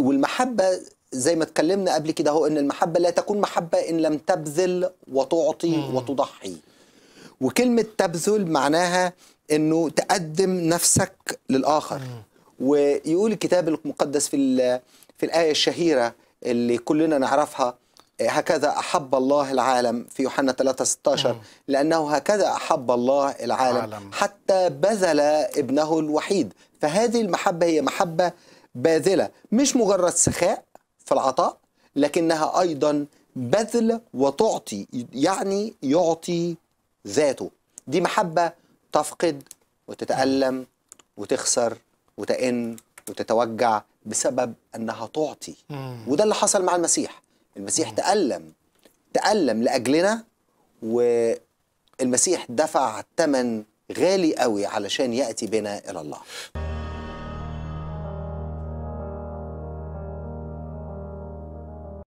والمحبة زي ما اتكلمنا قبل كده هو ان المحبة لا تكون محبة ان لم تبذل وتعطي مم. وتضحي وكلمة تبذل معناها انه تقدم نفسك للآخر مم. ويقول الكتاب المقدس في في الآية الشهيرة اللي كلنا نعرفها هكذا أحب الله العالم في يوحنا 3 16 مم. لأنه هكذا أحب الله العالم عالم. حتى بذل ابنه الوحيد فهذه المحبة هي محبة باذله مش مجرد سخاء في العطاء لكنها ايضا بذل وتعطي يعني يعطي ذاته دي محبه تفقد وتتالم وتخسر وتئن وتتوجع بسبب انها تعطي وده اللي حصل مع المسيح المسيح تالم تالم لاجلنا والمسيح دفع ثمن غالي قوي علشان ياتي بنا الى الله